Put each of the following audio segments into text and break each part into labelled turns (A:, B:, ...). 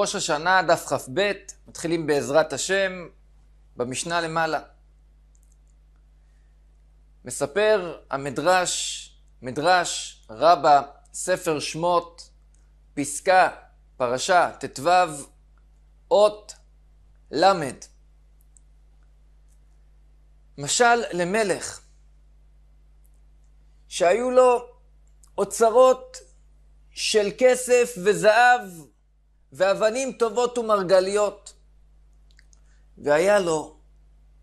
A: ראש השנה, דף כ"ב, מתחילים בעזרת השם, במשנה למעלה. מספר המדרש, מדרש רבה, ספר שמות, פסקה, פרשה, ט"ו, אות, ל'. משל למלך שהיו לו אוצרות של כסף וזהב ואבנים טובות ומרגליות. והיה לו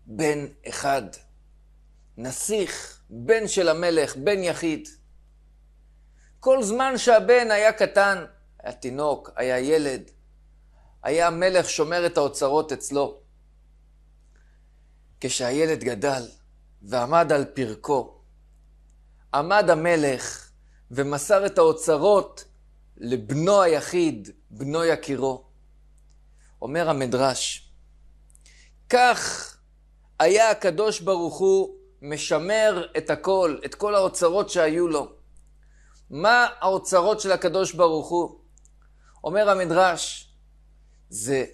A: בן אחד, נסיך, בן של המלך, בן יחיד. כל זמן שהבן היה קטן, היה תינוק, היה ילד, היה המלך שומר את האוצרות אצלו. כשהילד גדל ועמד על פרקו, עמד המלך ומסר את האוצרות לבנו היחיד, בנו יקירו. אומר המדרש, כך היה הקדוש ברוך הוא משמר את הכל, את כל האוצרות שהיו לו. מה האוצרות של הקדוש ברוך הוא? אומר המדרש, זה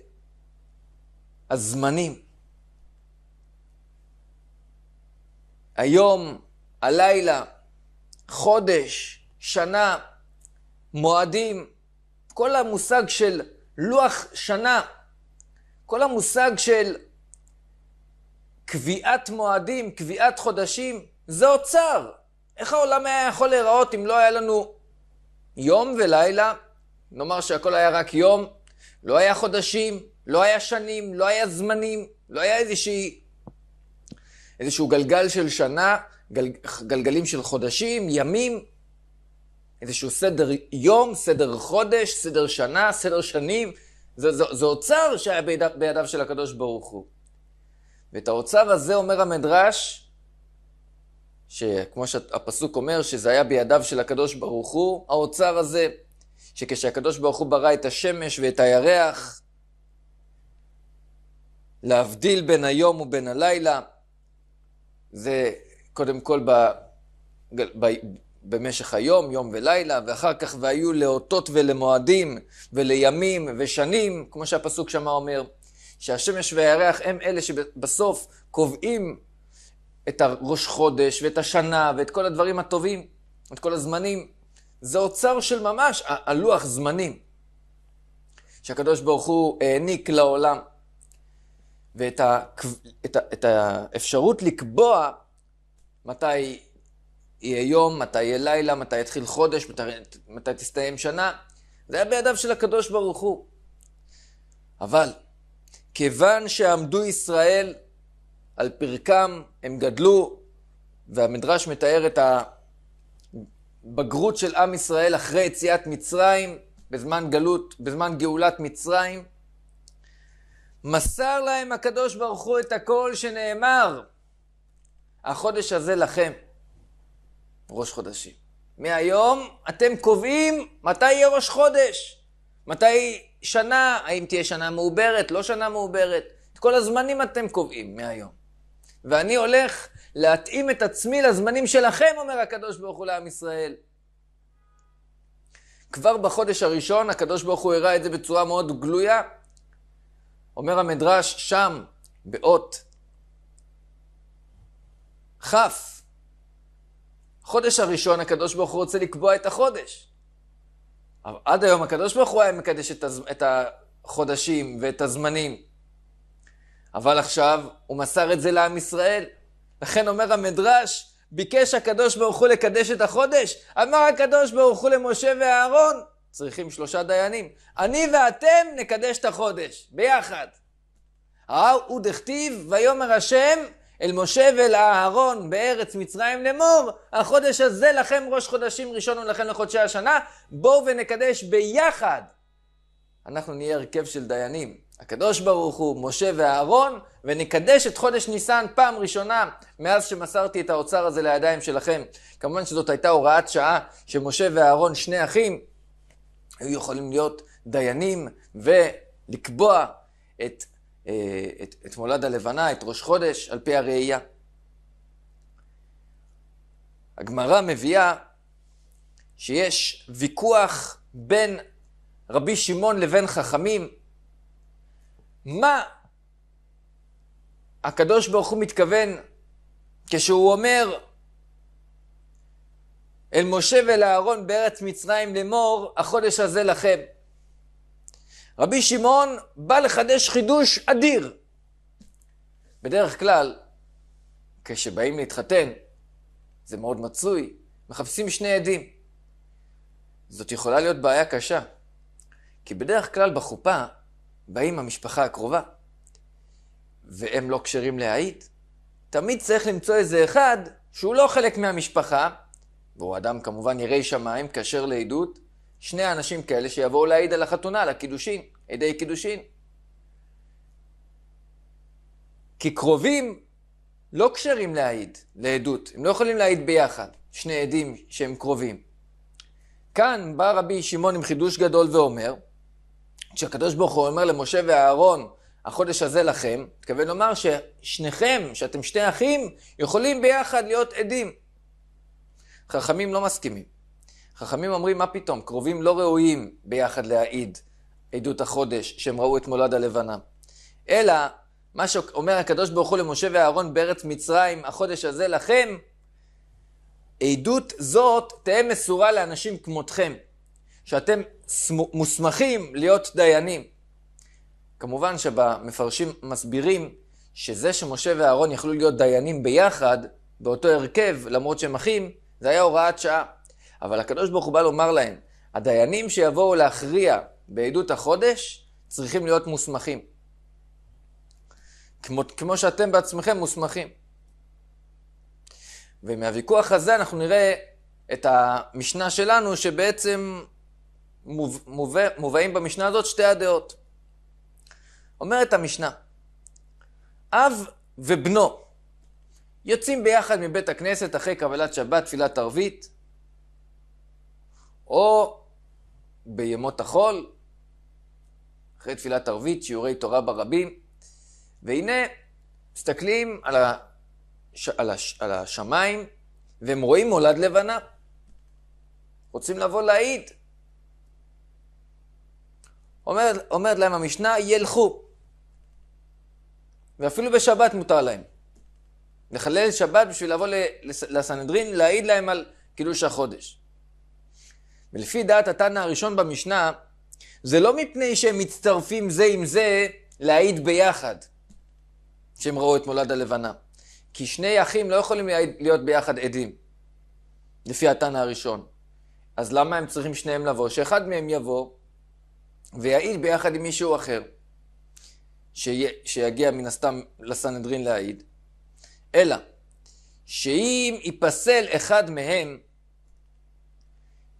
A: הזמנים. היום, הלילה, חודש, שנה, מועדים, כל המושג של לוח שנה, כל המושג של קביעת מועדים, קביעת חודשים, זה אוצר. איך העולם היה יכול להיראות אם לא היה לנו יום ולילה? נאמר שהכל היה רק יום, לא היה חודשים, לא היה שנים, לא היה זמנים, לא היה איזושהי, איזשהו גלגל של שנה, גל, גלגלים של חודשים, ימים, איזשהו סדר יום, סדר חודש, סדר שנה, סדר שנים. זה, זה, זה אוצר שהיה ביד, בידיו של הקדוש ברוך הוא. ואת האוצר הזה אומר המדרש, שכמו שהפסוק אומר, שזה היה בידיו של הקדוש ברוך הוא, האוצר הזה, שכשהקדוש ברוך הוא ברא את השמש ואת הירח, להבדיל בין היום ובין הלילה, זה קודם כל ב, ב, במשך היום, יום ולילה, ואחר כך והיו לאותות ולמועדים ולימים ושנים, כמו שהפסוק שמה אומר, שהשמש והירח הם אלה שבסוף קובעים את הראש חודש ואת השנה ואת כל הדברים הטובים, את כל הזמנים. זה אוצר של ממש, הלוח זמנים שהקדוש ברוך הוא העניק לעולם. ואת ה, את ה, את האפשרות לקבוע מתי יהיה יום, מתי יהיה לילה, מתי יתחיל חודש, מתי, מתי תסתיים שנה. זה היה בידיו של הקדוש ברוך הוא. אבל כיוון שעמדו ישראל על פרקם, הם גדלו, והמדרש מתאר את הבגרות של עם ישראל אחרי יציאת מצרים, בזמן גלות, בזמן גאולת מצרים. מסר להם הקדוש ברוך הוא את הכל שנאמר, החודש הזה לכם. ראש חודשים. מהיום אתם קובעים מתי יהיה ראש חודש, מתי שנה, האם תהיה שנה מעוברת, לא שנה מעוברת. את כל הזמנים אתם קובעים מהיום. ואני הולך להתאים את עצמי לזמנים שלכם, אומר הקדוש ברוך הוא לעם ישראל. כבר בחודש הראשון הקדוש ברוך הוא הראה את זה בצורה מאוד גלויה. אומר המדרש שם, באות כ', חודש הראשון הקדוש ברוך הוא רוצה לקבוע את החודש. אבל עד היום הקדוש ברוך הוא היה מקדש את, הז... את החודשים ואת הזמנים. אבל עכשיו הוא מסר את זה לעם ישראל. לכן אומר המדרש, ביקש הקדוש ברוך הוא לקדש את החודש. אמר הקדוש ברוך הוא למשה ואהרון, צריכים שלושה דיינים, אני ואתם נקדש את החודש, ביחד. ההוא דכתיב, ויאמר השם, אל משה ואל אהרון בארץ מצרים לאמור, החודש הזה לכם ראש חודשים ראשון ולכם לחודשי השנה, בואו ונקדש ביחד. אנחנו נהיה הרכב של דיינים. הקדוש ברוך הוא, משה ואהרון, ונקדש את חודש ניסן פעם ראשונה מאז שמסרתי את האוצר הזה לידיים שלכם. כמובן שזאת הייתה הוראת שעה שמשה ואהרון, שני אחים, היו יכולים להיות דיינים ולקבוע את אה, את, את מולד הלבנה, את ראש חודש, על פי הראייה. הגמרא מביאה שיש ויכוח בין רבי שמעון לבין חכמים, מה הקדוש ברוך הוא מתכוון כשהוא אומר אל משה ולאהרון בארץ מצרים לאמור, החודש הזה לכם. רבי שמעון בא לחדש חידוש אדיר. בדרך כלל, כשבאים להתחתן, זה מאוד מצוי, מחפשים שני עדים. זאת יכולה להיות בעיה קשה, כי בדרך כלל בחופה באים המשפחה הקרובה, והם לא כשרים להעיד. תמיד צריך למצוא איזה אחד שהוא לא חלק מהמשפחה, והוא אדם כמובן ירא שמיים, כשר לעדות, שני אנשים כאלה שיבואו להעיד על החתונה, על הקידושין, עדי קידושין. כי קרובים לא כשרים להעיד, לעדות, הם לא יכולים להעיד ביחד, שני עדים שהם קרובים. כאן בא רבי שמעון עם חידוש גדול ואומר, כשהקדוש ברוך הוא אומר למשה ואהרון, החודש הזה לכם, מתכוון לומר ששניכם, שאתם שני אחים, יכולים ביחד להיות עדים. חכמים לא מסכימים. חכמים אומרים, מה פתאום, קרובים לא ראויים ביחד להעיד עדות החודש, שהם ראו את מולד הלבנה. אלא, מה שאומר הקדוש ברוך הוא למשה ואהרון בארץ מצרים, החודש הזה לכם, עדות זאת תהא מסורה לאנשים כמותכם, שאתם מוסמכים להיות דיינים. כמובן שבמפרשים מסבירים שזה שמשה ואהרון יכלו להיות דיינים ביחד, באותו הרכב, למרות שהם אחים, זה היה הוראת שעה. אבל הקדוש ברוך הוא בא לומר להם, הדיינים שיבואו להכריע בעדות החודש צריכים להיות מוסמכים. כמו, כמו שאתם בעצמכם מוסמכים. ומהוויכוח הזה אנחנו נראה את המשנה שלנו, שבעצם מוב, מובא, מובאים במשנה הזאת שתי הדעות. אומרת המשנה, אב ובנו יוצאים ביחד מבית הכנסת אחרי קבלת שבת, תפילת ערבית, או בימות החול, אחרי תפילת ערבית, שיעורי תורה ברבים. והנה, מסתכלים על, הש... על, הש... על השמיים, והם רואים מולד לבנה. רוצים לבוא להעיד. אומרת, אומר להם המשנה, ילכו. ואפילו בשבת מותר להם. לחלל שבת בשביל לבוא לסנהדרין, להעיד להם על קידוש החודש. ולפי דעת התנא הראשון במשנה, זה לא מפני שהם מצטרפים זה עם זה להעיד ביחד, שהם ראו את מולד הלבנה. כי שני אחים לא יכולים להיות ביחד עדים, לפי התנא הראשון. אז למה הם צריכים שניהם לבוא? שאחד מהם יבוא ויעיד ביחד עם מישהו אחר, שיה, שיגיע מן הסתם לסנהדרין להעיד. אלא שאם ייפסל אחד מהם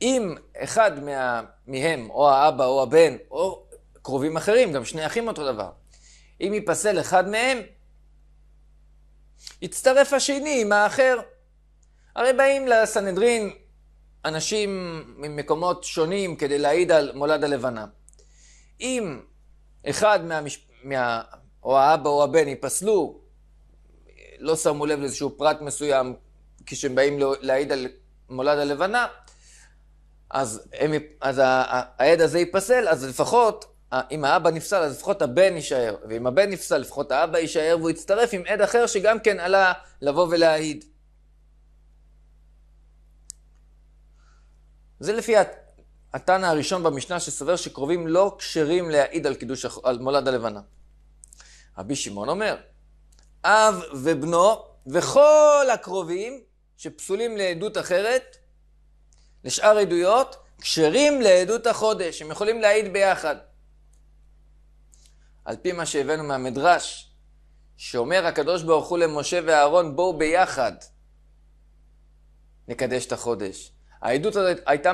A: אם אחד מה, מהם, או האבא או הבן, או קרובים אחרים, גם שני אחים אותו דבר, אם ייפסל אחד מהם, יצטרף השני עם האחר. הרי באים לסנהדרין אנשים ממקומות שונים כדי להעיד על מולד הלבנה. אם אחד מהמש... מה... או האבא או הבן ייפסלו, לא שמו לב לאיזשהו פרט מסוים כשהם באים להעיד על מולד הלבנה, אז, הם, אז העד הזה ייפסל, אז לפחות, אם האבא נפסל, אז לפחות הבן יישאר, ואם הבן נפסל, לפחות האבא יישאר, והוא יצטרף עם עד אחר שגם כן עלה לבוא ולהעיד. זה לפי התנא הראשון במשנה שסובר שקרובים לא כשרים להעיד על קידוש, על מולד הלבנה. רבי שמעון אומר, אב ובנו וכל הקרובים שפסולים לעדות אחרת, לשאר עדויות, כשרים לעדות החודש, הם יכולים להעיד ביחד. על פי מה שהבאנו מהמדרש, שאומר הקדוש ברוך הוא למשה ואהרון, בואו ביחד נקדש את החודש. העדות הזאת הייתה,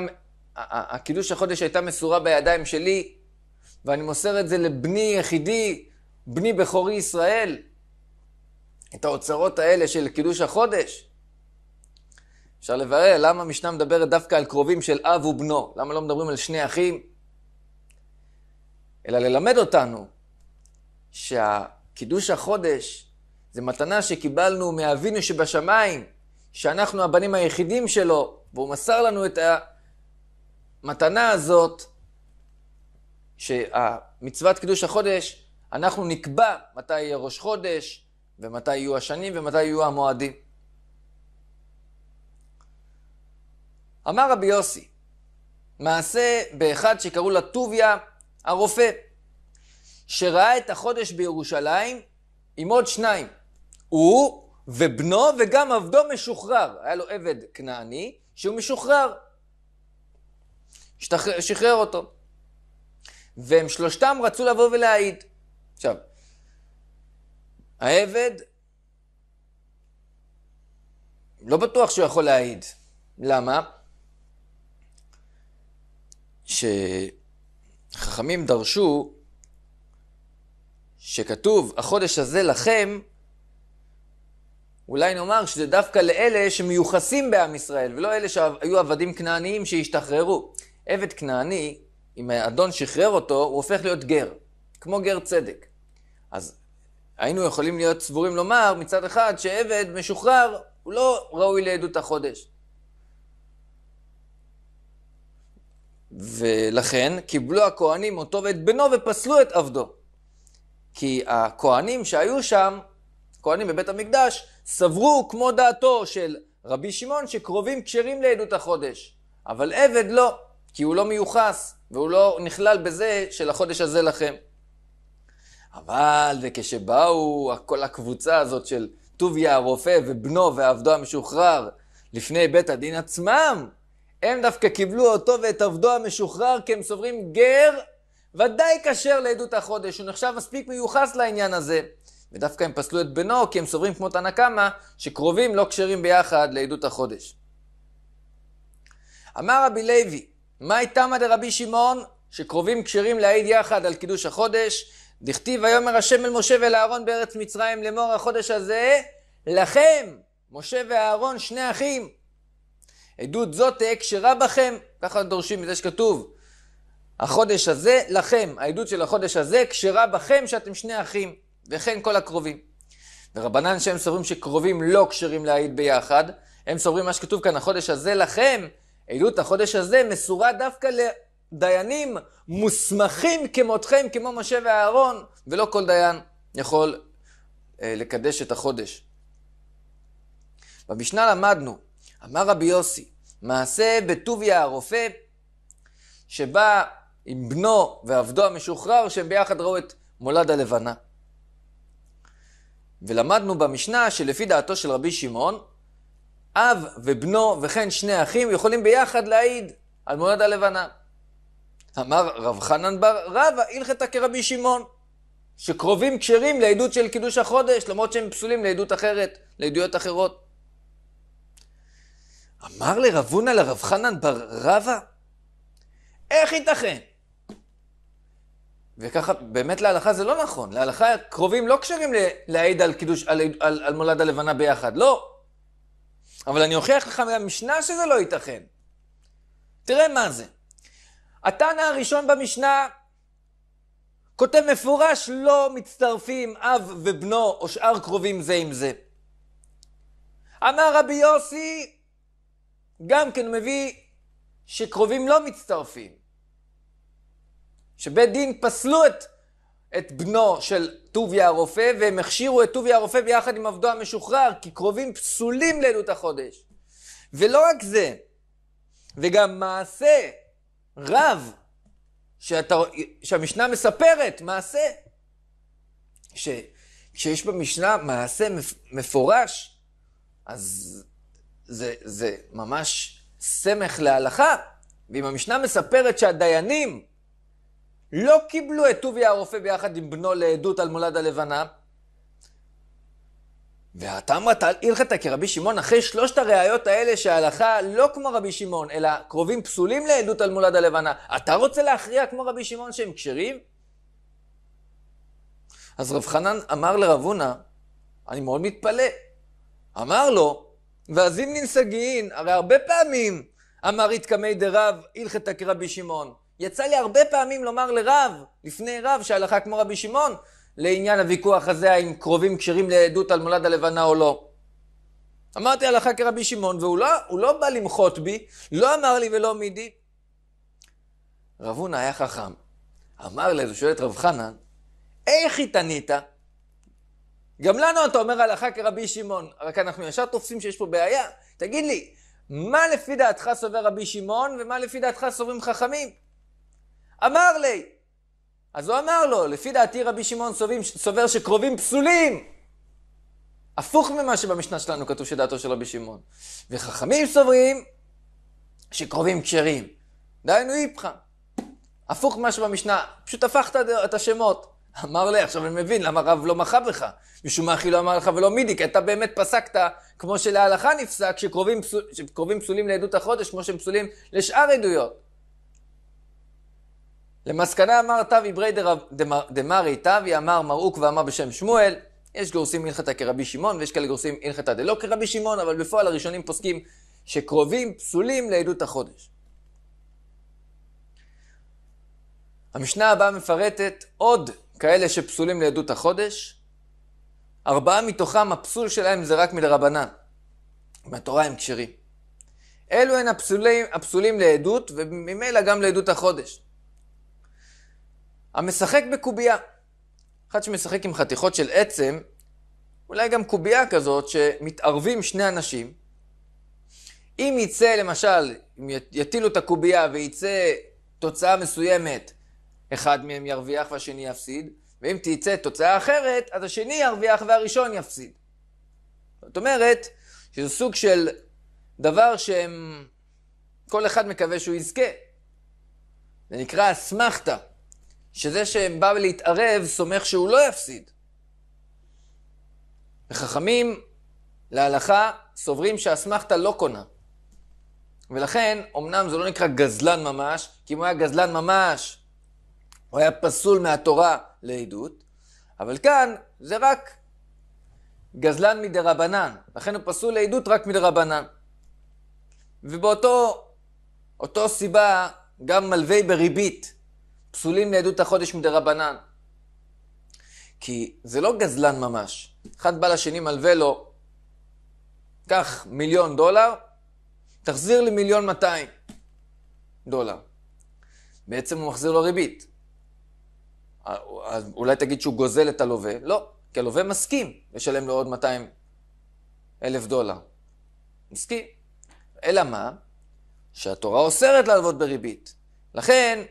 A: הקידוש החודש הייתה מסורה בידיים שלי, ואני מוסר את זה לבני יחידי, בני בכורי ישראל. את האוצרות האלה של קידוש החודש, אפשר לברר למה המשנה מדברת דווקא על קרובים של אב ובנו, למה לא מדברים על שני אחים, אלא ללמד אותנו שהקידוש החודש זה מתנה שקיבלנו מאבינו שבשמיים, שאנחנו הבנים היחידים שלו, והוא מסר לנו את המתנה הזאת, שמצוות קידוש החודש, אנחנו נקבע מתי יהיה ראש חודש, ומתי יהיו השנים ומתי יהיו המועדים. אמר רבי יוסי, מעשה באחד שקראו לה טוביה הרופא, שראה את החודש בירושלים עם עוד שניים, הוא ובנו וגם עבדו משוחרר, היה לו עבד כנעני שהוא משוחרר, שתח... שחרר אותו. והם שלושתם רצו לבוא ולהעיד. עכשיו, העבד, לא בטוח שהוא יכול להעיד. למה? שחכמים דרשו שכתוב, החודש הזה לכם, אולי נאמר שזה דווקא לאלה שמיוחסים בעם ישראל, ולא אלה שהיו עבדים כנעניים שהשתחררו. עבד כנעני, אם האדון שחרר אותו, הוא הופך להיות גר, כמו גר צדק. אז היינו יכולים להיות סבורים לומר מצד אחד שעבד משוחרר הוא לא ראוי לעדות החודש. ולכן קיבלו הכהנים אותו ואת בנו ופסלו את עבדו. כי הכהנים שהיו שם, כהנים בבית המקדש, סברו כמו דעתו של רבי שמעון שקרובים כשרים לעדות החודש. אבל עבד לא, כי הוא לא מיוחס, והוא לא נכלל בזה של החודש הזה לכם. אבל, וכשבאו כל הקבוצה הזאת של טוביה הרופא ובנו ועבדו המשוחרר לפני בית הדין עצמם, הם דווקא קיבלו אותו ואת עבדו המשוחרר כי הם סוברים גר, ודאי כשר לעדות החודש, הוא נחשב מספיק מיוחס לעניין הזה. ודווקא הם פסלו את בנו כי הם סוברים כמו תנא קמא, שקרובים לא כשרים ביחד לעדות החודש. אמר רבי לוי, מאי תמא דרבי שמעון, שקרובים כשרים להעיד יחד על קידוש החודש, דכתיב ויאמר השם אל משה ואל אהרון בארץ מצרים לאמור החודש הזה, לכם, משה ואהרון שני אחים, עדות זאת תהיה כשרה בכם, ככה דורשים מזה שכתוב. החודש הזה לכם, העדות של החודש הזה כשרה בכם שאתם שני אחים, וכן כל הקרובים. ורבנן שהם סוברים שקרובים לא כשרים להעיד ביחד, הם סוברים מה שכתוב כאן, החודש הזה לכם, עדות החודש הזה מסורה דווקא לדיינים מוסמכים כמותכם, כמו משה ואהרון, ולא כל דיין יכול אה, לקדש את החודש. במשנה למדנו אמר רבי יוסי, מעשה בטוביה הרופא, שבא עם בנו ועבדו המשוחרר, שהם ביחד ראו את מולד הלבנה. ולמדנו במשנה שלפי דעתו של רבי שמעון, אב ובנו וכן שני אחים יכולים ביחד להעיד על מולד הלבנה. אמר רב חנן בר רבא, הלכתה כרבי שמעון, שקרובים כשרים לעדות של קידוש החודש, למרות שהם פסולים לעדות אחרת, לעדויות אחרות. אמר לרב הונא לרב חנן בר רבא, איך ייתכן? וככה, באמת להלכה זה לא נכון. להלכה קרובים לא קשרים להעיד על קידוש, על, על, על מולד הלבנה ביחד, לא. אבל אני אוכיח לך מהמשנה שזה לא ייתכן. תראה מה זה. התנא הראשון במשנה כותב מפורש לא מצטרפים אב ובנו או שאר קרובים זה עם זה. אמר רבי יוסי, גם כן מביא שקרובים לא מצטרפים. שבית דין פסלו את, את בנו של טוביה הרופא, והם הכשירו את טוביה הרופא ביחד עם עבדו המשוחרר, כי קרובים פסולים לעדות החודש. ולא רק זה, וגם מעשה רב שאתה, שהמשנה מספרת, מעשה. ש, כשיש במשנה מעשה מפורש, אז זה, זה ממש סמך להלכה. ואם המשנה מספרת שהדיינים לא קיבלו את טוביה הרופא ביחד עם בנו לעדות על מולד הלבנה, והתמרת הלכת כרבי שמעון, אחרי שלושת הראיות האלה שההלכה לא כמו רבי שמעון, אלא קרובים פסולים לעדות על מולד הלבנה, אתה רוצה להכריע כמו רבי שמעון שהם כשרים? אז רב חנן אמר לרב הונא, אני מאוד מתפלא. אמר לו, ואז ועזיבנין סגאין, הרי הרבה פעמים אמר יתקמי דרב, הלכתא כרבי שמעון. יצא לי הרבה פעמים לומר לרב, לפני רב, שהלכה כמו רבי שמעון, לעניין הוויכוח הזה, האם קרובים כשרים לעדות על מולד הלבנה או לא. אמרתי הלכה כרבי שמעון, והוא לא, לא בא למחות בי, לא אמר לי ולא מידי. רב הונא היה חכם. אמר לו, שואל את רב חנן, איך התענית? גם לנו אתה אומר הלכה כרבי שמעון, רק אנחנו ישר תופסים שיש פה בעיה. תגיד לי, מה לפי דעתך סובר רבי שמעון, ומה לפי דעתך סוברים חכמים? אמר לי. אז הוא אמר לו, לפי דעתי רבי שמעון סובר שקרובים פסולים. הפוך ממה שבמשנה שלנו כתוב שדעתו של רבי שמעון. וחכמים סוברים שקרובים כשרים. דהיינו איפכא. הפוך ממה שבמשנה, פשוט הפכת את השמות. אמר לי, עכשיו אני מבין למה רב לא מחה בך. משום מה אחי לא אמר לך ולא מידי, כי אתה באמת פסקת, כמו שלהלכה נפסק, שקרובים, פסול, פסולים לעדות החודש, כמו שהם פסולים לשאר עדויות. למסקנה אמר תבי עברי דמרי תבי, אמר מרוק ואמר בשם שמואל. יש גורסים הלכתה כרבי שמעון, ויש כאלה גורסים הלכתה דלא כרבי שמעון, אבל בפועל הראשונים פוסקים שקרובים פסולים לעדות החודש. המשנה הבאה מפרטת עוד כאלה שפסולים לעדות החודש, ארבעה מתוכם הפסול שלהם זה רק מלרבנן. מהתורה הם כשרים. אלו הן הפסולים, הפסולים לעדות, וממילא גם לעדות החודש. המשחק בקובייה, אחד שמשחק עם חתיכות של עצם, אולי גם קובייה כזאת, שמתערבים שני אנשים. אם יצא, למשל, אם יטילו את הקובייה ויצא תוצאה מסוימת אחד מהם ירוויח והשני יפסיד, ואם תצא תוצאה אחרת, אז השני ירוויח והראשון יפסיד. זאת אומרת, שזה סוג של דבר שהם, כל אחד מקווה שהוא יזכה. זה נקרא אסמכתה, שזה שהם באו להתערב, סומך שהוא לא יפסיד. וחכמים, להלכה, סוברים שהאסמכתה לא קונה. ולכן, אמנם זה לא נקרא גזלן ממש, כי אם הוא היה גזלן ממש, הוא היה פסול מהתורה לעדות, אבל כאן זה רק גזלן מדרבנן, לכן הוא פסול לעדות רק מדרבנן. ובאותו סיבה, גם מלווי בריבית פסולים לעדות החודש מדרבנן. כי זה לא גזלן ממש. אחד בא לשני מלווה לו, קח מיליון דולר, תחזיר לי מיליון מאתיים דולר. בעצם הוא מחזיר לו ריבית. אז אולי תגיד שהוא גוזל את הלווה? לא, כי הלווה מסכים לשלם לו עוד 200 אלף דולר. מסכים. אלא מה? שהתורה אוסרת להלוות בריבית. לכן,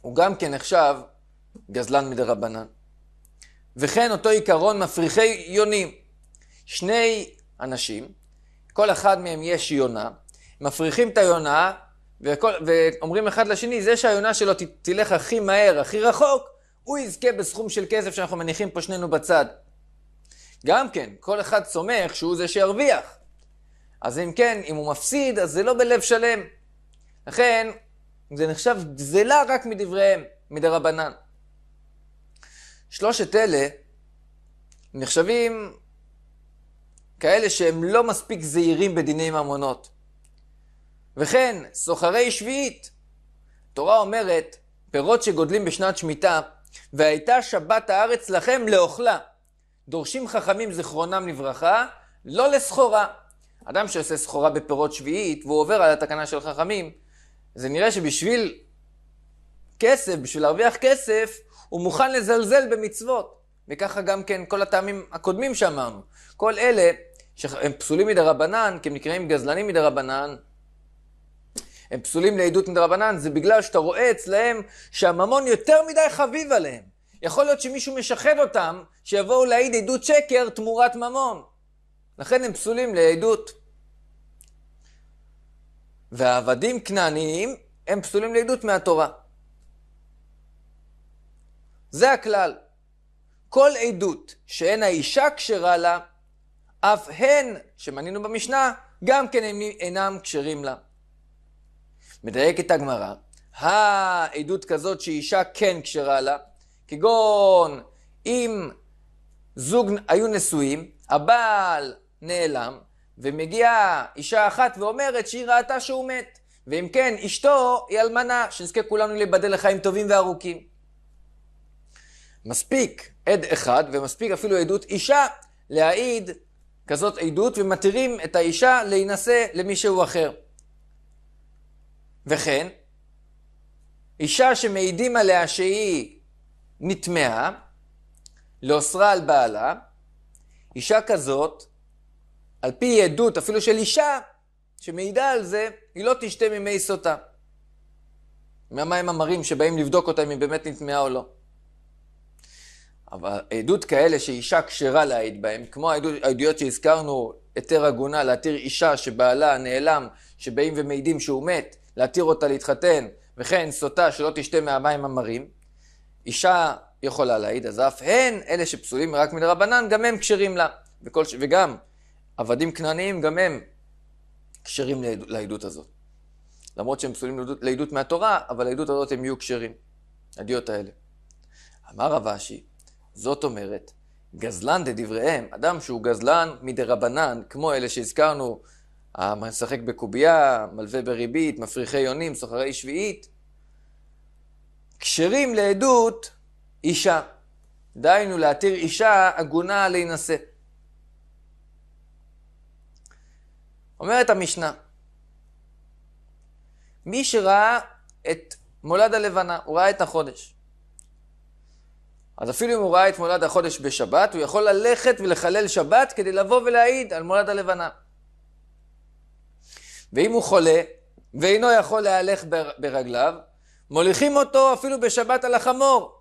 A: הוא גם כן נחשב גזלן מדי רבנן. וכן אותו עיקרון מפריחי יונים. שני אנשים, כל אחד מהם יש יונה, מפריחים את היונה וכל, ואומרים אחד לשני, זה שהיונה שלו ת, תלך הכי מהר, הכי רחוק, הוא יזכה בסכום של כסף שאנחנו מניחים פה שנינו בצד. גם כן, כל אחד סומך שהוא זה שירוויח. אז אם כן, אם הוא מפסיד, אז זה לא בלב שלם. לכן, זה נחשב גזלה רק מדבריהם, מדרבנן. שלושת אלה נחשבים כאלה שהם לא מספיק זהירים בדיני ממונות. וכן, סוחרי שביעית. התורה אומרת, פירות שגודלים בשנת שמיטה, והייתה שבת הארץ לכם לאוכלה. דורשים חכמים זכרונם לברכה, לא לסחורה. אדם שעושה סחורה בפירות שביעית, והוא עובר על התקנה של חכמים, זה נראה שבשביל כסף, בשביל להרוויח כסף, הוא מוכן לזלזל במצוות. וככה גם כן כל הטעמים הקודמים שאמרנו. כל אלה שהם פסולים מדי רבנן, כי הם נקראים גזלנים מדי רבנן, הם פסולים לעדות מדרבנן, זה בגלל שאתה רואה אצלהם שהממון יותר מדי חביב עליהם. יכול להיות שמישהו משחד אותם, שיבואו להעיד עדות שקר תמורת ממון. לכן הם פסולים לעדות. והעבדים כנעניים הם פסולים לעדות מהתורה. זה הכלל. כל עדות שאין האישה כשרה לה, אף הן, שמנינו במשנה, גם כן אינם כשרים לה. מדייקת הגמרא, העדות כזאת שאישה כן כשרה לה, כגון אם זוג היו נשואים, הבעל נעלם, ומגיעה אישה אחת ואומרת שהיא ראתה שהוא מת. ואם כן, אשתו היא אלמנה, שנזכה כולנו להיבדל לחיים טובים וארוכים. מספיק עד אחד, ומספיק אפילו עדות אישה, להעיד כזאת עדות, ומתירים את האישה להינשא למישהו אחר. וכן, אישה שמעידים עליה שהיא נטמעה, לאוסרה על בעלה, אישה כזאת, על פי עדות אפילו של אישה שמעידה על זה, היא לא תשתה ממי סוטה. מהמים המרים שבאים לבדוק אותה אם היא באמת נטמעה או לא. אבל עדות כאלה שאישה כשרה להעיד בהם, כמו העדות, העדויות שהזכרנו, היתר עגונה להתיר אישה שבעלה נעלם, שבאים ומעידים שהוא מת, להתיר אותה להתחתן, וכן סוטה שלא תשתה מהמים המרים. אישה יכולה להעיד, אז אף הן, אלה שפסולים רק מן הרבנן, גם הם כשרים לה. וכל, ש... וגם עבדים כנעניים, גם הם כשרים לעדות, הזאת. למרות שהם פסולים לעדות, לעדות מהתורה, אבל לעדות הזאת הם יהיו כשרים, הדיות האלה. אמר רב אשי, זאת אומרת, גזלן דדבריהם, אדם שהוא גזלן מדרבנן, כמו אלה שהזכרנו המשחק בקובייה, מלווה בריבית, מפריחי יונים, סוחרי שביעית. כשרים לעדות אישה. דהיינו להתיר אישה עגונה להינשא. אומרת המשנה, מי שראה את מולד הלבנה, הוא ראה את החודש. אז אפילו אם הוא ראה את מולד החודש בשבת, הוא יכול ללכת ולחלל שבת כדי לבוא ולהעיד על מולד הלבנה. ואם הוא חולה, ואינו יכול להלך ברגליו, מוליכים אותו אפילו בשבת על החמור.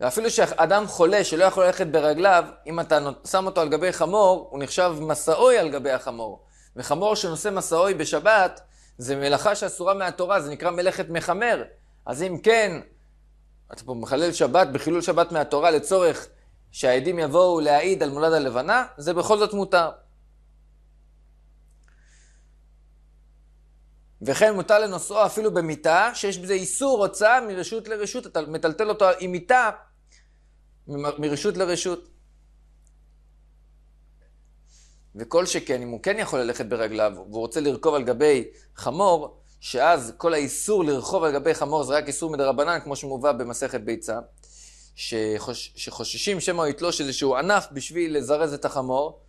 A: ואפילו שאדם חולה שלא יכול ללכת ברגליו, אם אתה שם אותו על גבי חמור, הוא נחשב מסעוי על גבי החמור. וחמור שנושא מסעוי בשבת, זה מלאכה שאסורה מהתורה, זה נקרא מלאכת מחמר. אז אם כן, אתה פה מחלל שבת בחילול שבת מהתורה לצורך שהעדים יבואו להעיד על מולד הלבנה, זה בכל זאת מותר. וכן מותר לנושאו אפילו במיטה, שיש בזה איסור הוצאה מרשות לרשות, אתה מטלטל אותו עם מיטה מרשות לרשות. וכל שכן, אם הוא כן יכול ללכת ברגליו, והוא רוצה לרכוב על גבי חמור, שאז כל האיסור לרכוב על גבי חמור זה רק איסור מדרבנן, כמו שמובא במסכת ביצה, שחוש, שחוששים שמא הוא יתלוש איזשהו ענף בשביל לזרז את החמור,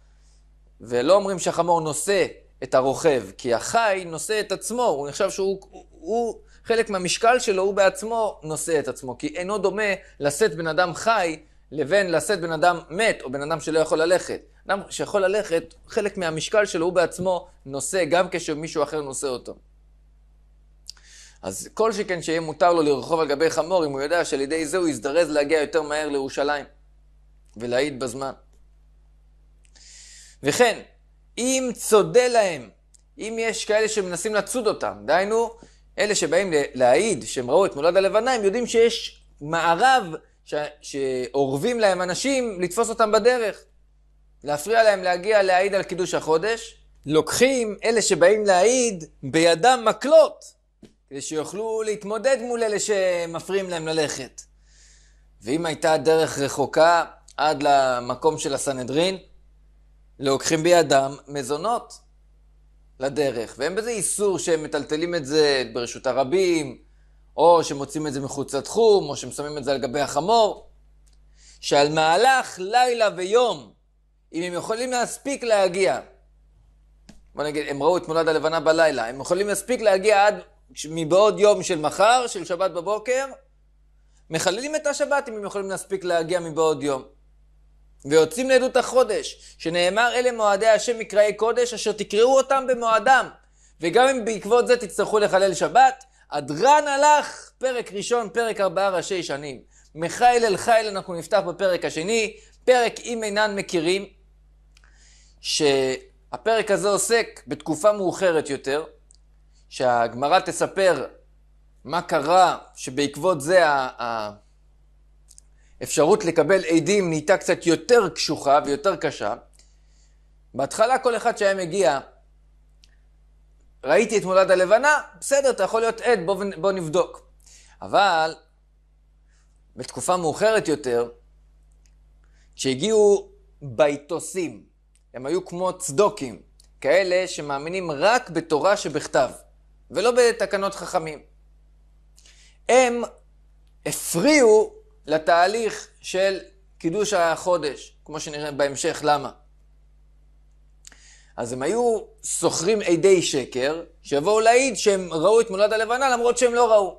A: ולא אומרים שהחמור נושא את הרוכב, כי החי נושא את עצמו, הוא נחשב שהוא, הוא, הוא חלק מהמשקל שלו, הוא בעצמו נושא את עצמו, כי אינו דומה לשאת בן אדם חי לבין לשאת בן אדם מת, או בן אדם שלא יכול ללכת. אדם שיכול ללכת, חלק מהמשקל שלו הוא בעצמו נושא, גם כשמישהו אחר נושא אותו. אז כל שכן שיהיה מותר לו לרחוב על גבי חמור, אם הוא יודע שעל ידי זה הוא יזדרז להגיע יותר מהר לירושלים, ולהעיד בזמן. וכן, אם צודה להם, אם יש כאלה שמנסים לצוד אותם, דהיינו, אלה שבאים להעיד שהם ראו את מולד הלבנה, הם יודעים שיש מערב ש... שאורבים להם אנשים לתפוס אותם בדרך. להפריע להם להגיע להעיד על קידוש החודש. לוקחים אלה שבאים להעיד בידם מקלות, כדי שיוכלו להתמודד מול אלה שמפריעים להם ללכת. ואם הייתה דרך רחוקה עד למקום של הסנהדרין, לוקחים בידם מזונות לדרך, ואין בזה איסור שהם מטלטלים את זה ברשות הרבים, או שמוצאים את זה מחוץ לתחום, או שהם שמים את זה על גבי החמור. שעל מהלך לילה ויום, אם הם יכולים להספיק להגיע, בוא נגיד, הם ראו את מולד הלבנה בלילה, הם יכולים להספיק להגיע עד מבעוד יום של מחר, של שבת בבוקר, מחללים את השבת אם הם יכולים להספיק להגיע מבעוד יום. ויוצאים לעדות החודש, שנאמר אלה מועדי השם מקראי קודש, אשר תקראו אותם במועדם. וגם אם בעקבות זה תצטרכו לחלל שבת, הדרן הלך, פרק ראשון, פרק ארבעה ראשי שנים. מחיל אל חיל אנחנו נפתח בפרק השני, פרק אם אינן מכירים, שהפרק הזה עוסק בתקופה מאוחרת יותר, שהגמרא תספר מה קרה שבעקבות זה ה... האפשרות לקבל עדים נהייתה קצת יותר קשוחה ויותר קשה. בהתחלה כל אחד שהיה מגיע, ראיתי את מולד הלבנה, בסדר, אתה יכול להיות עד, בוא, בוא נבדוק. אבל בתקופה מאוחרת יותר, כשהגיעו בייטוסים, הם היו כמו צדוקים, כאלה שמאמינים רק בתורה שבכתב, ולא בתקנות חכמים. הם הפריעו לתהליך של קידוש החודש, כמו שנראה בהמשך, למה? אז הם היו סוחרים עדי שקר, שיבואו להעיד שהם ראו את מולד הלבנה למרות שהם לא ראו.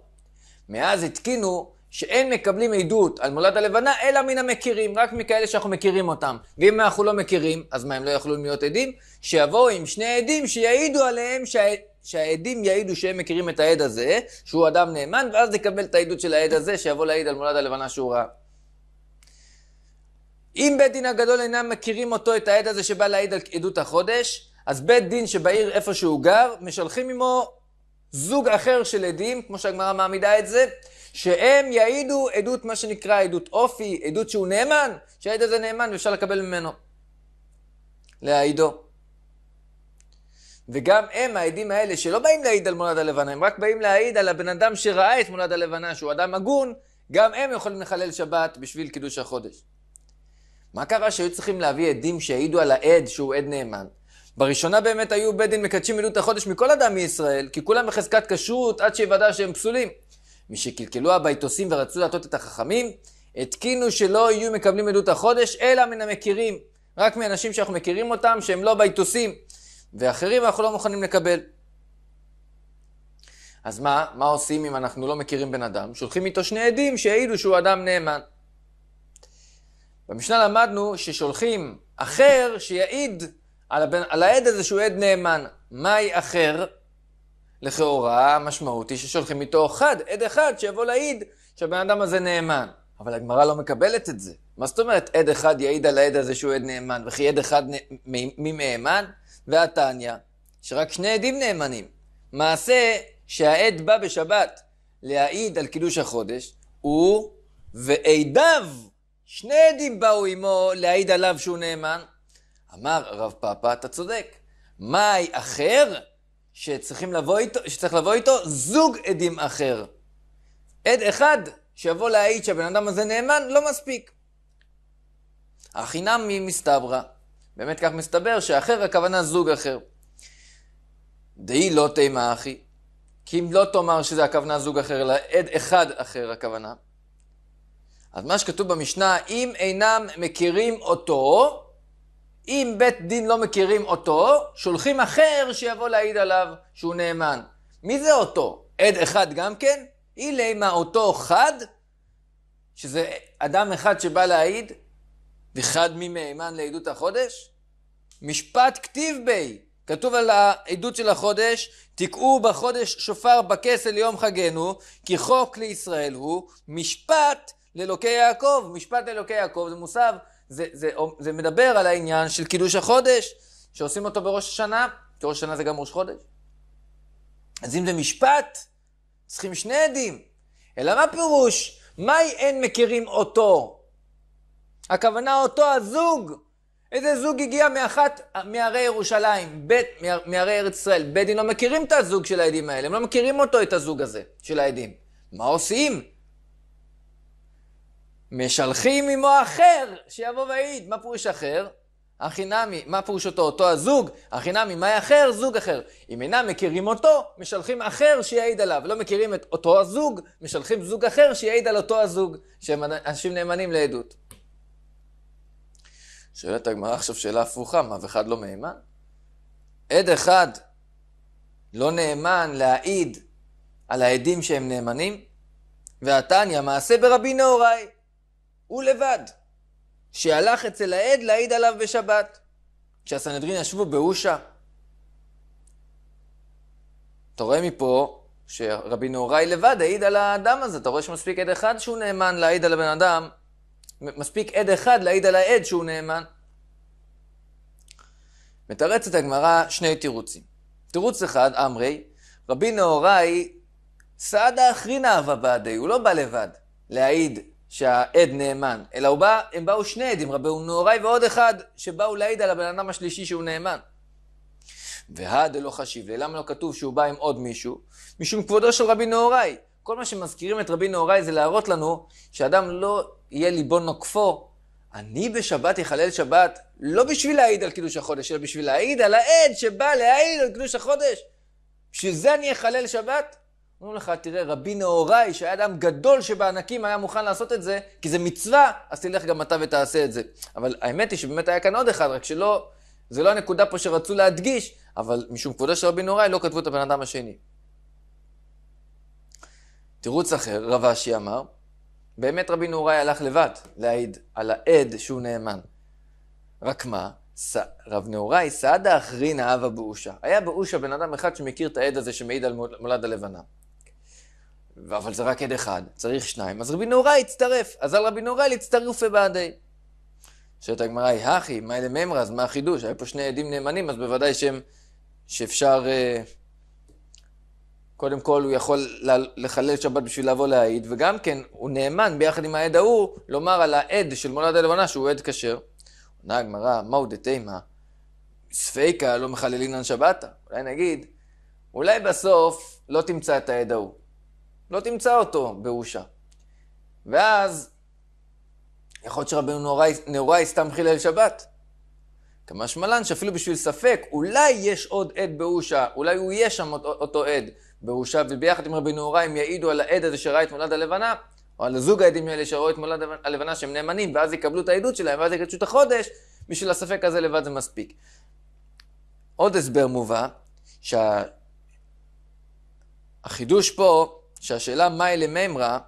A: מאז התקינו שאין מקבלים עדות על מולד הלבנה, אלא מן המכירים, רק מכאלה שאנחנו מכירים אותם. ואם אנחנו לא מכירים, אז מה, הם לא יכלו להיות עדים? שיבואו עם שני עדים שיעידו עליהם שה... שהעדים יעידו שהם מכירים את העד הזה, שהוא אדם נאמן, ואז נקבל את העדות של העד הזה, שיבוא להעיד על מולד הלבנה שהוא ראה. אם בית דין הגדול אינם מכירים אותו, את העד הזה שבא להעיד על עדות החודש, אז בית דין שבעיר איפה שהוא גר, משלחים עמו זוג אחר של עדים, כמו שהגמרא מעמידה את זה, שהם יעידו עדות, מה שנקרא עדות אופי, עדות שהוא נאמן, שהעד הזה נאמן ואפשר לקבל ממנו. להעידו. וגם הם, העדים האלה, שלא באים להעיד על מולד הלבנה, הם רק באים להעיד על הבן אדם שראה את מולד הלבנה, שהוא אדם הגון, גם הם יכולים לחלל שבת בשביל קידוש החודש. מה קרה שהיו צריכים להביא עדים שהעידו על העד שהוא עד נאמן? בראשונה באמת היו בית דין מקדשים עדות החודש מכל אדם מישראל, כי כולם בחזקת כשרות עד שיוודע שהם פסולים. משקלקלו הביתוסים ורצו להטות את החכמים, התקינו שלא יהיו מקבלים עדות החודש, אלא מן המכירים. רק מאנשים שאנחנו מכירים אותם, שהם לא ביתוסים. ואחרים אנחנו לא מוכנים לקבל. אז מה, מה עושים אם אנחנו לא מכירים בן אדם? שולחים איתו שני עדים שיעידו שהוא אדם נאמן. במשנה למדנו ששולחים אחר שיעיד על, הבן, על העד הזה שהוא עד נאמן. מהי אחר? לכאורה המשמעות היא ששולחים איתו אחד, עד אחד, שיבוא להעיד שהבן אדם הזה נאמן. אבל הגמרא לא מקבלת את זה. מה זאת אומרת עד אחד יעיד על העד הזה שהוא עד נאמן, וכי עד אחד נ... מ... מי מהימן? והתניא, שרק שני עדים נאמנים. מעשה שהעד בא בשבת להעיד על קידוש החודש, הוא ועדיו, שני עדים באו עמו להעיד עליו שהוא נאמן. אמר רב פאפא, אתה צודק. מאי אחר שצריכים לבוא איתו, שצריך לבוא איתו? זוג עדים אחר. עד אחד שיבוא להעיד שהבן אדם הזה נאמן, לא מספיק. החינם מסתברא. באמת כך מסתבר שאחר הכוונה זוג אחר. דהי לא תימה אחי, כי אם לא תאמר שזה הכוונה זוג אחר, אלא עד אחד אחר הכוונה. אז מה שכתוב במשנה, אם אינם מכירים אותו, אם בית דין לא מכירים אותו, שולחים אחר שיבוא להעיד עליו שהוא נאמן. מי זה אותו? עד אחד גם כן? אילי מה אותו חד, שזה אדם אחד שבא להעיד, וחד מי מהימן לעדות החודש? משפט כתיב בי. כתוב על העדות של החודש, תקעו בחודש שופר בכסל ליום חגנו, כי חוק לישראל הוא משפט לאלוקי יעקב. משפט לאלוקי יעקב זה מוסב, זה, זה, זה, זה מדבר על העניין של קידוש החודש, שעושים אותו בראש השנה, כי ראש השנה זה גם ראש חודש. אז אם זה משפט, צריכים שני עדים. אלא מה פירוש? מהי אין מכירים אותו? הכוונה אותו הזוג. איזה זוג הגיע מאחת מערי ירושלים, בית, מערי ארץ ישראל? בית דין לא מכירים את הזוג של העדים האלה, הם לא מכירים אותו, את הזוג הזה של העדים. מה עושים? משלחים עמו אחר, שיבוא ויעיד. מה פירוש אחר? אחי נמי, מה פירוש אותו? אותו הזוג, אחי נמי, מה אחר? זוג אחר. אם אינם מכירים אותו, משלחים אחר שיעיד עליו. לא מכירים את אותו הזוג, משלחים זוג אחר שיעיד על אותו הזוג, שהם אנשים נאמנים לעדות. שואלת הגמרא עכשיו שאלה הפוכה, מה, ואחד לא מהימן? עד אחד לא נאמן להעיד על העדים שהם נאמנים, והתניא, מעשה ברבי נהוראי, הוא לבד, שהלך אצל העד להעיד עליו בשבת. כשהסנהדרין ישבו באושה. אתה רואה מפה שרבי נהוראי לבד העיד על האדם הזה, אתה רואה שמספיק עד אחד שהוא נאמן להעיד על הבן אדם מספיק עד אחד להעיד על העד שהוא נאמן. מתרצת הגמרא שני תירוצים. תירוץ אחד, אמרי, רבי נאורי סעדה אחרינה אהבה בעדי, הוא לא בא לבד להעיד שהעד נאמן, אלא הוא בא, הם באו שני עדים, רבי נאורי ועוד אחד, שבאו להעיד על הבן אדם השלישי שהוא נאמן. והא דלא חשיב לי, למה לא כתוב שהוא בא עם עוד מישהו? משום כבודו של רבי נאורי. כל מה שמזכירים את רבי נאורי זה להראות לנו שאדם לא יהיה ליבו נוקפו, אני בשבת אחלל שבת לא בשביל להעיד על קידוש החודש, אלא בשביל להעיד על העד שבא להעיד על קידוש החודש. בשביל זה אני אחלל שבת? אומרים לך, תראה, רבי נהוראי, שהיה אדם גדול שבענקים היה מוכן לעשות את זה, כי זה מצווה, אז תלך גם אתה ותעשה את זה. אבל האמת היא שבאמת היה כאן עוד אחד, רק שלא, זה לא הנקודה פה שרצו להדגיש, אבל משום כבודו של רבי נהוראי לא כתבו את הבן אדם השני. תירוץ אחר, רב אשי אמר, באמת רבי נהוראי הלך לבד להעיד על העד שהוא נאמן. רק מה, ס... רב נהוראי סעדה אחרינה אבה באושה. היה באושה בן אדם אחד שמכיר את העד הזה שמעיד על מולד הלבנה. אבל זה רק עד אחד, צריך שניים. אז רבי נהוראי הצטרף, אז על רבי נהוראי להצטרף בעדי. שואלת הגמרא היא, הכי, מה אלה ממרז, מה החידוש? היה פה שני עדים נאמנים, אז בוודאי שהם, שאפשר... Uh... קודם כל הוא יכול לחלל שבת בשביל לבוא להעיד, וגם כן הוא נאמן ביחד עם העד ההוא לומר על העד של מולד הלבנה שהוא עד כשר. עונה הגמרא, מהו דתימה? ספיקה לא מחללינן שבתה. אולי נגיד, אולי בסוף לא תמצא את העד ההוא. לא תמצא אותו באושה. ואז, יכול להיות שרבנו נאורי סתם חילל שבת. כמשמע לן שאפילו בשביל ספק, אולי יש עוד עד באושה, אולי הוא יהיה שם אותו, אותו עד. והורשע, וביחד עם רבי נהורה הם יעידו על העד הזה שראה את מולד הלבנה, או על זוג העדים האלה שראו את מולד הלבנה שהם נאמנים, ואז יקבלו את העדות שלהם, ואז יקדשו את החודש, בשביל הספק הזה לבד זה מספיק. עוד הסבר מובא, שהחידוש שה... פה, שהשאלה מה אלה למימרא,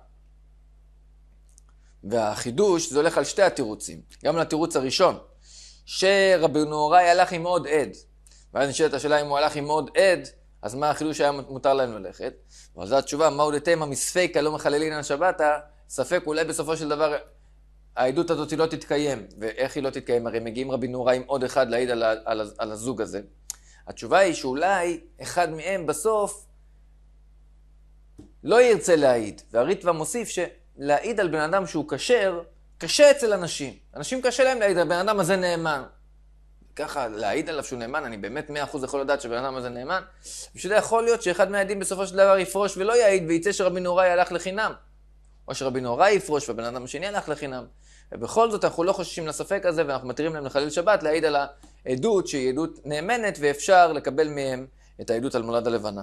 A: והחידוש, זה הולך על שתי התירוצים. גם על התירוץ הראשון, שרבי נהוראי הלך עם עוד עד. ואז נשאלת השאלה אם הוא הלך עם עוד עד, אז מה החידוש היה מותר להם ללכת? אבל זו התשובה, מהו לתמה מספיקה לא מחללין על שבתה, ספק אולי בסופו של דבר העדות הזאת לא תתקיים. ואיך היא לא תתקיים? הרי מגיעים רבי נורא עם עוד אחד להעיד על, על, על הזוג הזה. התשובה היא שאולי אחד מהם בסוף לא ירצה להעיד. והריטב"א מוסיף שלהעיד על בן אדם שהוא כשר, קשה אצל אנשים. אנשים קשה להם להעיד, הבן אדם הזה נאמן. ככה להעיד עליו שהוא נאמן, אני באמת מאה אחוז יכול לדעת שבן אדם הזה נאמן. בשביל זה יכול להיות שאחד מהעדים בסופו של דבר יפרוש ולא יעיד ויצא שרבי נוראי הלך לחינם. או שרבי נוראי יפרוש והבן אדם השני הלך לחינם. ובכל זאת אנחנו לא חוששים לספק הזה ואנחנו מתירים להם לחלל שבת להעיד על העדות שהיא עדות נאמנת ואפשר לקבל מהם את העדות על מולד הלבנה.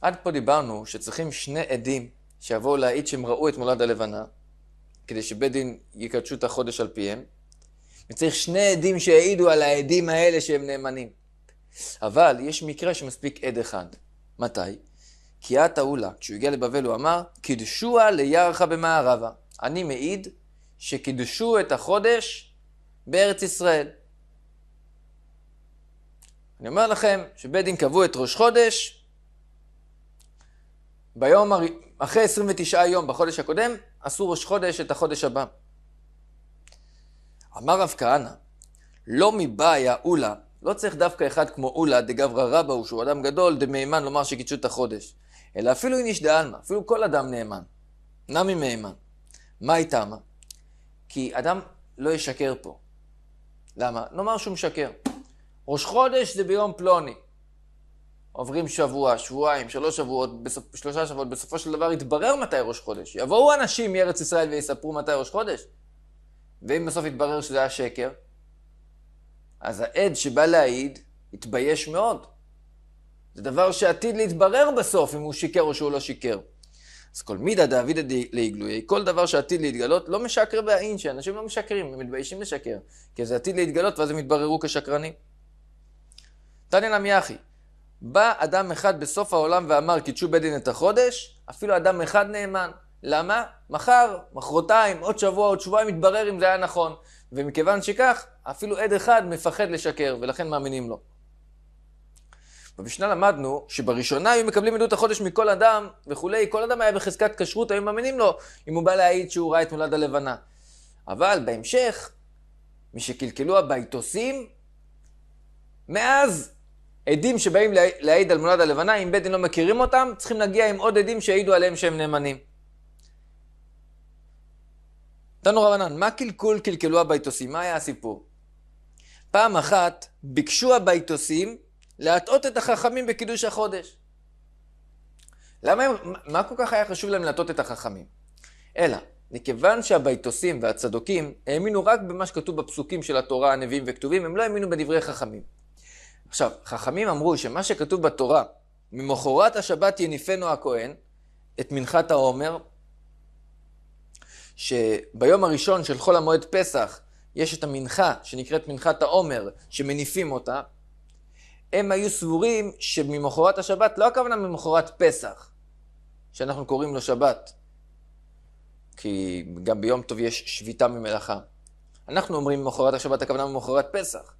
A: עד פה דיברנו שצריכים שני עדים שיבואו להעיד שהם ראו את מולד הלבנה, כדי שבית דין יקדשו את החודש על פיהם, וצריך שני עדים שיעידו על העדים האלה שהם נאמנים. אבל יש מקרה שמספיק עד אחד. מתי? כי עת ההולה, כשהוא הגיע לבבל הוא אמר, קידשוה לירחה במערבה. אני מעיד שקידשו את החודש בארץ ישראל. אני אומר לכם שבית דין קבעו את ראש חודש, ביום, הר... אחרי 29 יום בחודש הקודם, עשו ראש חודש את החודש הבא. אמר רב כהנא, לא מבעיה אולה, לא צריך דווקא אחד כמו אולה דגברא רבא הוא, שהוא אדם גדול, דמהימן לומר שקידשו את החודש. אלא אפילו איניש דעלמא, אפילו כל אדם נאמן. נמי מהימן. מה היא טעמה? כי אדם לא ישקר פה. למה? נאמר שהוא משקר. ראש חודש זה ביום פלוני. עוברים שבוע, שבועיים, שלוש שבועות, בסופ... שלושה שבועות, בסופו של דבר יתברר מתי ראש חודש. יבואו אנשים מארץ ישראל ויספרו מתי ראש חודש. ואם בסוף יתברר שזה היה שקר, אז העד שבא להעיד התבייש מאוד. זה דבר שעתיד להתברר בסוף אם הוא שיקר או שהוא לא שיקר. אז כל מידע דעביד לעיגלויי, כל דבר שעתיד להתגלות לא משקר בעין, שאנשים לא משקרים, הם מתביישים לשקר, כי זה עתיד להתגלות ואז הם יתבררו כשקרנים. תניא נמיחי, בא אדם אחד בסוף העולם ואמר, קידשו בית דין את החודש, אפילו אדם אחד נאמן. למה? מחר, מחרתיים, עוד שבוע, עוד שבועיים, יתברר אם זה היה נכון. ומכיוון שכך, אפילו עד אחד מפחד לשקר, ולכן מאמינים לו. במשנה למדנו שבראשונה היו מקבלים עדות החודש מכל אדם וכולי, כל אדם היה בחזקת כשרות, היו מאמינים לו אם הוא בא להעיד שהוא ראה את מולד הלבנה. אבל בהמשך, משקלקלו הביתוסים, מאז עדים שבאים להעיד על מולד הלבנה, אם בית דין לא מכירים אותם, צריכים להגיע עם עוד עדים שהעידו עליהם שהם נאמנים. תנו רבנן, מה קלקול קלקלו הביתוסים? מה היה הסיפור? פעם אחת ביקשו הביתוסים להטעות את החכמים בקידוש החודש. למה הם, מה כל כך היה חשוב להם להטעות את החכמים? אלא, מכיוון שהביתוסים והצדוקים האמינו רק במה שכתוב בפסוקים של התורה, הנביאים וכתובים, הם לא האמינו בדברי חכמים. עכשיו, חכמים אמרו שמה שכתוב בתורה, ממחרת השבת יניפנו הכהן, את מנחת העומר, שביום הראשון של חול המועד פסח יש את המנחה שנקראת מנחת העומר, שמניפים אותה, הם היו סבורים שממחרת השבת, לא הכוונה ממחרת פסח, שאנחנו קוראים לו שבת, כי גם ביום טוב יש שביתה ממלאכה. אנחנו אומרים ממחרת השבת, הכוונה ממחרת פסח.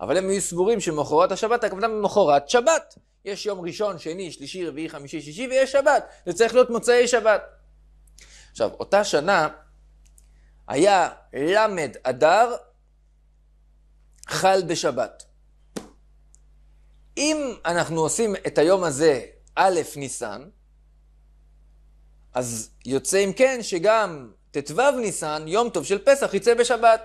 A: אבל הם היו סבורים שמחרת השבת, הכוונה ממחרת שבת. יש יום ראשון, שני, שלישי, רביעי, חמישי, שישי, ויש שבת. זה צריך להיות מוצאי שבת. עכשיו, אותה שנה היה ל' אדר חל בשבת. אם אנחנו עושים את היום הזה א' ניסן, אז יוצא אם כן שגם ט"ו ניסן, יום טוב של פסח, יצא בשבת.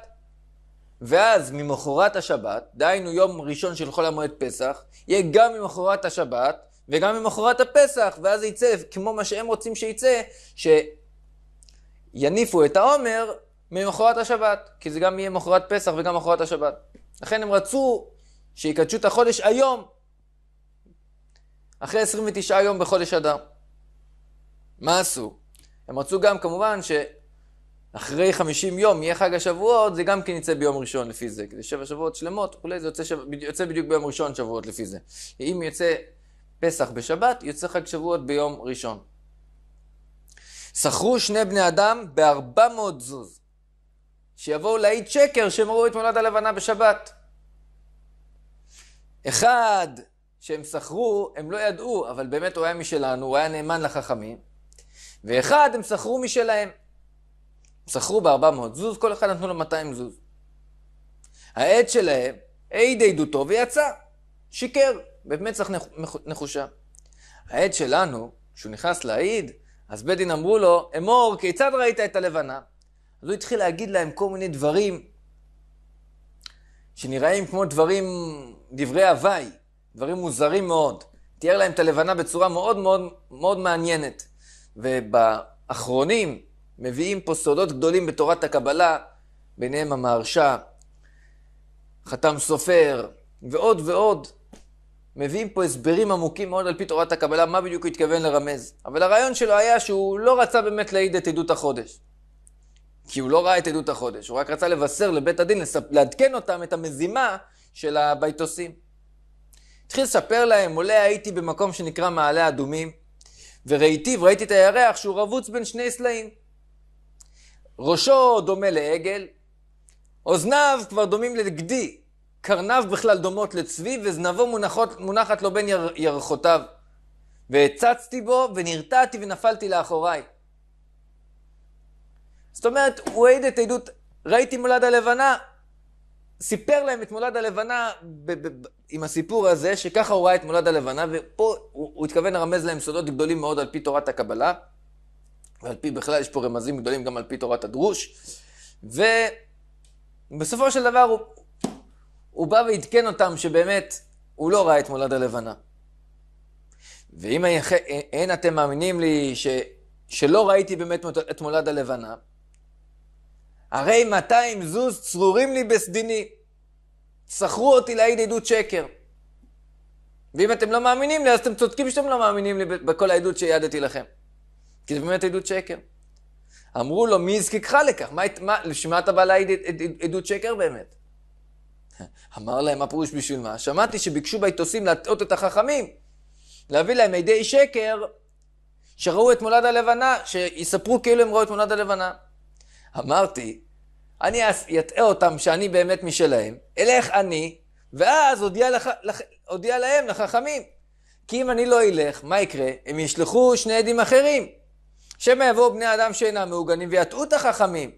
A: ואז ממחרת השבת, דהיינו יום ראשון של חול המועד פסח, יהיה גם ממחרת השבת וגם ממחרת הפסח, ואז יצא כמו מה שהם רוצים שיצא, שיניפו את העומר ממחרת השבת, כי זה גם יהיה מחרת פסח וגם מחרת השבת. לכן הם רצו שיקדשו את החודש היום, אחרי 29 יום בחודש אדר. מה עשו? הם רצו גם כמובן ש... אחרי 50 יום יהיה חג השבועות, זה גם כן יצא ביום ראשון לפי זה. כי זה שבע שבועות שלמות, אולי זה יוצא, שב... יוצא בדיוק ביום ראשון שבועות לפי זה. אם יוצא פסח בשבת, יוצא חג שבועות ביום ראשון. שכרו שני בני אדם בארבע מאות זוז, שיבואו להעיד שקר שהם ראו את מולד הלבנה בשבת. אחד שהם שכרו, הם לא ידעו, אבל באמת הוא היה משלנו, הוא היה נאמן לחכמים, ואחד הם שכרו משלהם. שכרו ב-400 זוז, כל אחד נתנו לו 200 זוז. העד שלהם העיד עדותו ויצא. שיקר, במצח נחושה. העד שלנו, כשהוא נכנס להעיד, אז בית דין אמרו לו, אמור, כיצד ראית את הלבנה? אז הוא התחיל להגיד להם כל מיני דברים שנראים כמו דברים, דברי הוואי, דברים מוזרים מאוד. תיאר להם את הלבנה בצורה מאוד מאוד, מאוד מעניינת. ובאחרונים, מביאים פה סודות גדולים בתורת הקבלה, ביניהם המהרש"א, חתם סופר, ועוד ועוד. מביאים פה הסברים עמוקים מאוד על פי תורת הקבלה, מה בדיוק הוא התכוון לרמז. אבל הרעיון שלו היה שהוא לא רצה באמת להעיד את עדות החודש. כי הוא לא ראה את עדות החודש, הוא רק רצה לבשר לבית הדין, לספ... לעדכן אותם את המזימה של הביתוסים. התחיל לספר להם, עולה הייתי במקום שנקרא מעלה אדומים, וראיתי, וראיתי את הירח שהוא רבוץ בין שני סלעים. ראשו דומה לעגל, אוזניו כבר דומים לגדי, קרניו בכלל דומות לצבי, וזנבו מונחות, מונחת לו בין יר, ירחותיו. והצצתי בו, ונרתעתי ונפלתי לאחוריי. זאת אומרת, הוא העיד את עדות, ראיתי מולד הלבנה, סיפר להם את מולד הלבנה ב- ב- ב- עם הסיפור הזה, שככה הוא ראה את מולד הלבנה, ופה הוא, הוא התכוון לרמז להם סודות גדולים מאוד על פי תורת הקבלה. ועל פי בכלל יש פה רמזים גדולים גם על פי תורת הדרוש. ובסופו של דבר הוא, הוא בא ועדכן אותם שבאמת הוא לא ראה את מולד הלבנה. ואם אין אתם מאמינים לי ש, שלא ראיתי באמת את מולד הלבנה, הרי 200 זוז צרורים לי בסדיני, שכרו אותי להעיד עדות שקר. ואם אתם לא מאמינים לי, אז אתם צודקים שאתם לא מאמינים לי בכל העדות שיעדתי לכם. כי זה באמת עדות שקר. אמרו לו, מי הזקקך לכך? מה, מה, לשמה אתה בא להעיד עד, עד, עד, עדות שקר באמת? אמר להם, מה פירוש בשביל מה? שמעתי שביקשו ביתוסים להטעות את החכמים, להביא להם עדי שקר שראו את מולד הלבנה, שיספרו כאילו הם ראו את מולד הלבנה. אמרתי, אני אטעה אותם שאני באמת משלהם, אלך אני, ואז אודיע, לח, לח, אודיע להם, לחכמים. כי אם אני לא אלך, מה יקרה? הם ישלחו שני עדים אחרים. שמא יבואו בני אדם שאינם מעוגנים ויטעו את החכמים.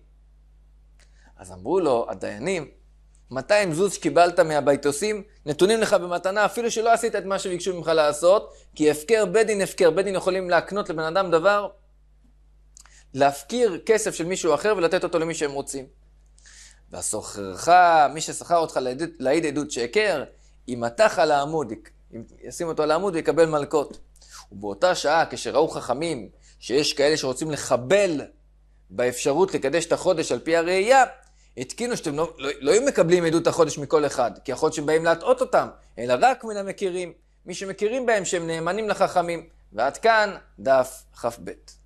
A: אז אמרו לו הדיינים, 200 זוז שקיבלת מהביתוסים, נתונים לך במתנה אפילו שלא עשית את מה שביקשו ממך לעשות, כי הפקר בית דין הפקר, בית דין יכולים להקנות לבן אדם דבר, להפקיר כסף של מישהו אחר ולתת אותו למי שהם רוצים. והסוחרך, מי ששכר אותך להעיד עדות שקר, ימתח על העמוד, ישים אותו על העמוד ויקבל מלקות. ובאותה שעה, כשראו חכמים שיש כאלה שרוצים לחבל באפשרות לקדש את החודש על פי הראייה, התקינו שאתם לא, לא, לא היו מקבלים עדות החודש מכל אחד, כי יכול להיות שהם באים להטעות אותם, אלא רק מן המכירים, מי שמכירים בהם שהם נאמנים לחכמים. ועד כאן דף כ"ב.